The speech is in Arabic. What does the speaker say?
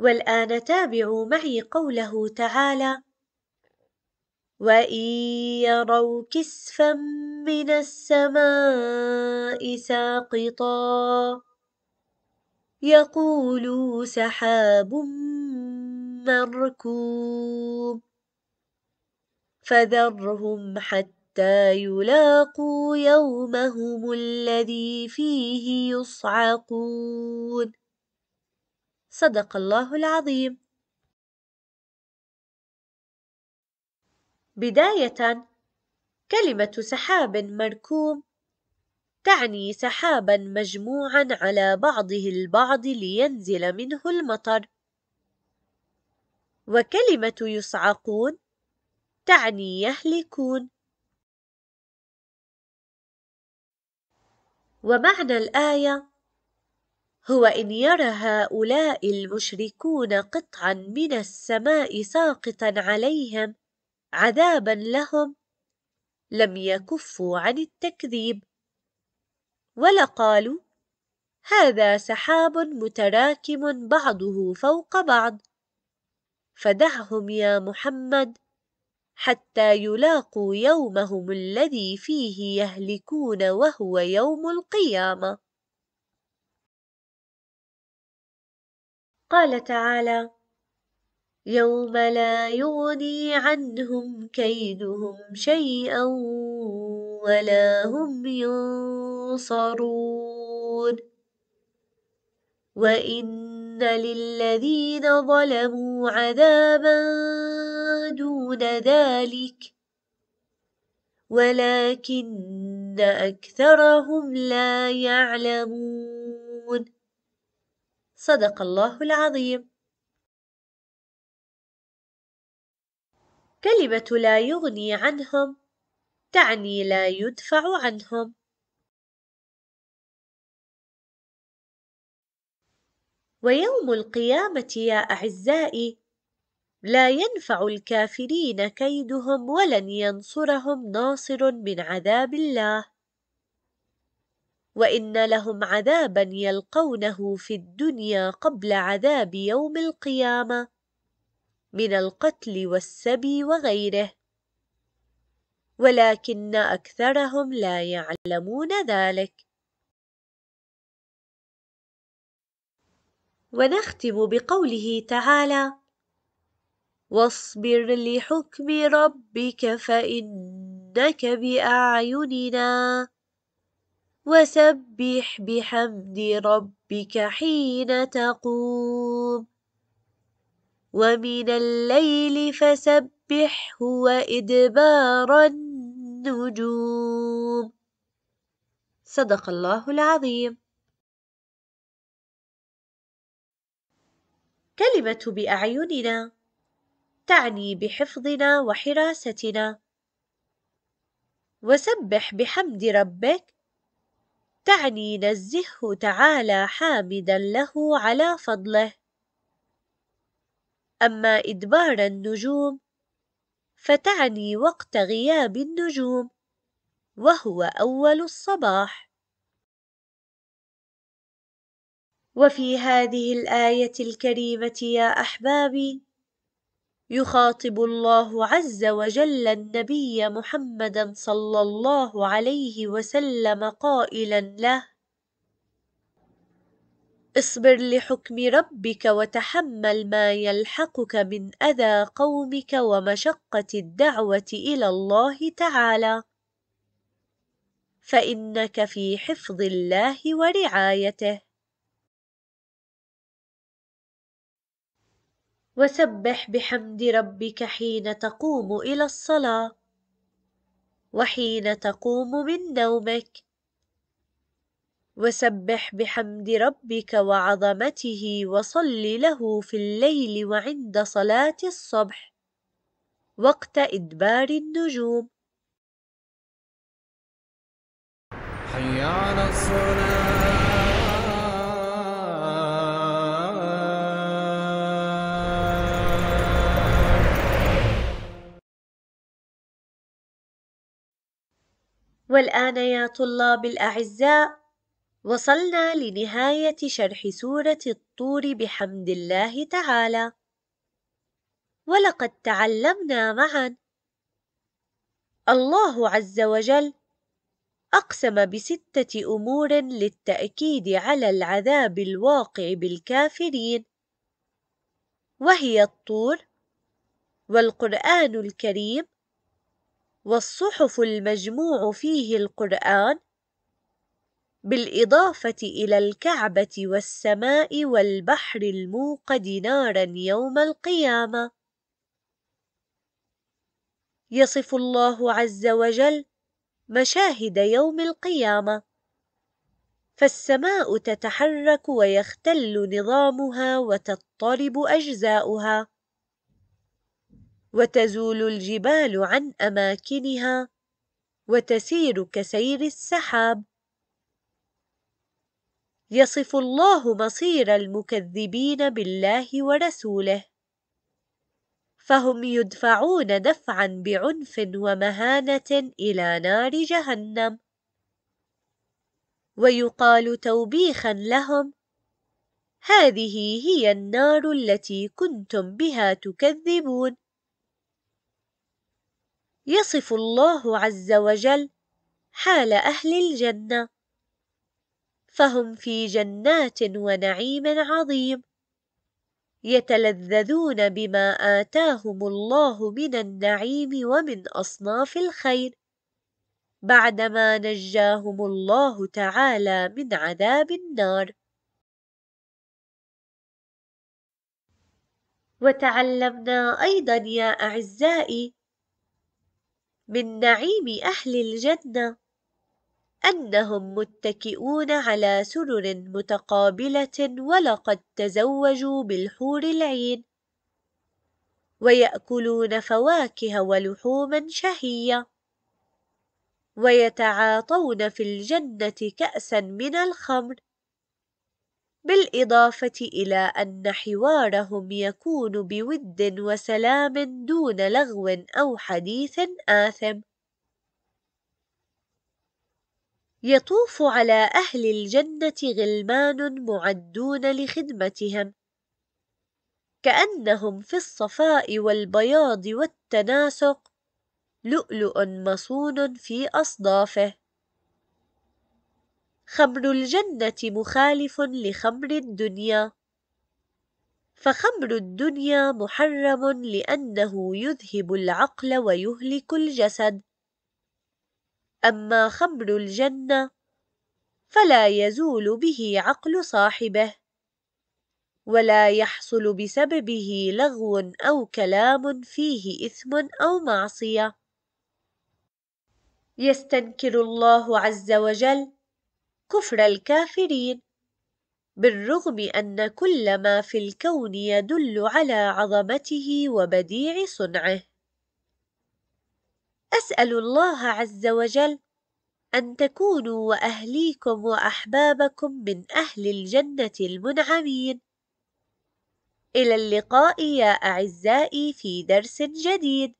والآن تابعوا معي قوله تعالى وإن يروا كسفا من السماء ساقطا يقولوا سحاب مركوب فذرهم حتى يلاقوا يومهم الذي فيه يصعقون صدق الله العظيم بداية كلمة سحاب مركوم تعني سحابا مجموعا على بعضه البعض لينزل منه المطر وكلمة يصعقون تعني يهلكون ومعنى الآية هو إن يرى هؤلاء المشركون قطعا من السماء ساقطا عليهم عذابا لهم لم يكفوا عن التكذيب ولقالوا هذا سحاب متراكم بعضه فوق بعض فدعهم يا محمد حتى يلاقوا يومهم الذي فيه يهلكون وهو يوم القيامه قال تعالى يوم لا يغني عنهم كيدهم شيئا ولا هم ينصرون وإن للذين ظلموا عذابا دون ذلك ولكن أكثرهم لا يعلمون صدق الله العظيم كلمة لا يغني عنهم تعني لا يدفع عنهم ويوم القيامة يا أعزائي لا ينفع الكافرين كيدهم ولن ينصرهم ناصر من عذاب الله وان لهم عذابا يلقونه في الدنيا قبل عذاب يوم القيامه من القتل والسبي وغيره ولكن اكثرهم لا يعلمون ذلك ونختم بقوله تعالى واصبر لحكم ربك فانك باعيننا وسبح بحمد ربك حين تقوم ومن الليل فسبحه وإدبار النجوم صدق الله العظيم كلمة بأعيننا تعني بحفظنا وحراستنا وسبح بحمد ربك تعني نزهه تعالى حامدا له على فضله أما إدبار النجوم فتعني وقت غياب النجوم وهو أول الصباح وفي هذه الآية الكريمة يا أحبابي يخاطب الله عز وجل النبي محمدا صلى الله عليه وسلم قائلا له اصبر لحكم ربك وتحمل ما يلحقك من اذى قومك ومشقه الدعوه الى الله تعالى فانك في حفظ الله ورعايته وسبح بحمد ربك حين تقوم إلى الصلاة وحين تقوم من نومك وسبح بحمد ربك وعظمته وصل له في الليل وعند صلاة الصبح وقت إدبار النجوم حي على الصلاه والآن يا طلاب الأعزاء وصلنا لنهاية شرح سورة الطور بحمد الله تعالى ولقد تعلمنا معا الله عز وجل أقسم بستة أمور للتأكيد على العذاب الواقع بالكافرين وهي الطور والقرآن الكريم والصحف المجموع فيه القرآن بالإضافة إلى الكعبة والسماء والبحر الموقد نارا يوم القيامة. يصف الله عز وجل مشاهد يوم القيامة، فالسماء تتحرك ويختل نظامها وتضطرب أجزاؤها، وتزول الجبال عن أماكنها وتسير كسير السحاب يصف الله مصير المكذبين بالله ورسوله فهم يدفعون دفعا بعنف ومهانه الى نار جهنم ويقال توبيخا لهم هذه هي النار التي كنتم بها تكذبون يصف الله عز وجل حال أهل الجنة فهم في جنات ونعيم عظيم يتلذذون بما آتاهم الله من النعيم ومن أصناف الخير بعدما نجاهم الله تعالى من عذاب النار وتعلمنا أيضا يا أعزائي من نعيم أهل الجنة أنهم متكئون على سرر متقابلة ولقد تزوجوا بالحور العين ويأكلون فواكه ولحوما شهية ويتعاطون في الجنة كأسا من الخمر بالإضافة إلى أن حوارهم يكون بود وسلام دون لغو أو حديث آثم. يطوف على أهل الجنة غلمان معدون لخدمتهم، كأنهم في الصفاء والبياض والتناسق، لؤلؤ مصون في أصدافه. خمر الجنة مخالف لخمر الدنيا فخمر الدنيا محرم لأنه يذهب العقل ويهلك الجسد أما خمر الجنة فلا يزول به عقل صاحبه ولا يحصل بسببه لغو أو كلام فيه إثم أو معصية يستنكر الله عز وجل كفر الكافرين بالرغم أن كل ما في الكون يدل على عظمته وبديع صنعه أسأل الله عز وجل أن تكونوا وأهليكم وأحبابكم من أهل الجنة المنعمين إلى اللقاء يا أعزائي في درس جديد